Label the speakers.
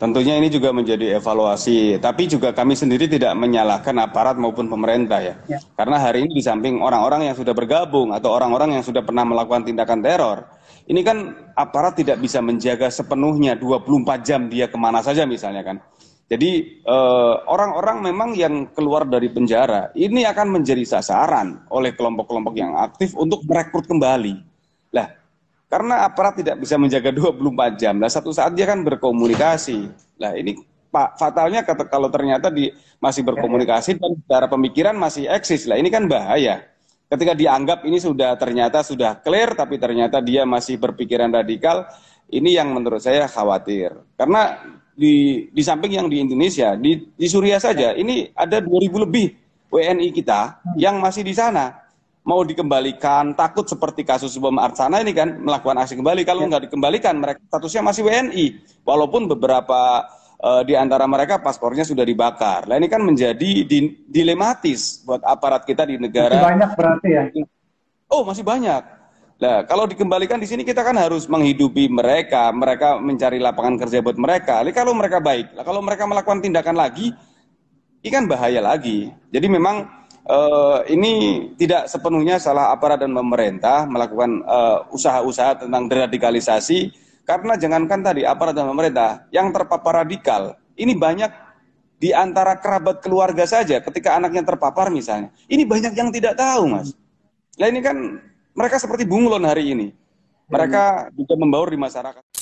Speaker 1: Tentunya ini juga menjadi evaluasi, tapi juga kami sendiri tidak menyalahkan aparat maupun pemerintah ya. ya. Karena hari ini di samping orang-orang yang sudah bergabung atau orang-orang yang sudah pernah melakukan tindakan teror, ini kan aparat tidak bisa menjaga sepenuhnya 24 jam dia kemana saja misalnya kan. Jadi orang eh, orang-orang memang yang keluar dari penjara ini akan menjadi sasaran oleh kelompok-kelompok yang aktif untuk merekrut kembali. Lah, karena aparat tidak bisa menjaga 24 jam. Lah satu saat dia kan berkomunikasi. Lah ini Pak fatalnya kalau ternyata di masih berkomunikasi dan secara pemikiran masih eksis. Lah ini kan bahaya. Ketika dianggap ini sudah ternyata sudah clear tapi ternyata dia masih berpikiran radikal, ini yang menurut saya khawatir. Karena di di samping yang di Indonesia, di di Suriah saja ini ada 2000 lebih WNI kita yang masih di sana mau dikembalikan, takut seperti kasus Bom Arsana ini kan melakukan aksi kembali. Kalau ya. nggak dikembalikan, mereka statusnya masih WNI, walaupun beberapa uh, di antara mereka paspornya sudah dibakar. Nah ini kan menjadi di, dilematis buat aparat kita di negara. Masih banyak berarti ya? Oh masih banyak. Nah, kalau dikembalikan di sini kita kan harus menghidupi mereka, mereka mencari lapangan kerja buat mereka. Jadi kalau mereka baik, kalau mereka melakukan tindakan lagi, ini kan bahaya lagi. Jadi memang uh, ini tidak sepenuhnya salah aparat dan pemerintah melakukan eh, usaha-usaha tentang deradikalisasi karena jangankan tadi aparat dan pemerintah yang terpapar radikal ini banyak di antara kerabat keluarga saja ketika anaknya terpapar misalnya ini banyak yang tidak tahu mas nah ini kan mereka seperti bunglon hari ini mereka hmm. juga membaur di masyarakat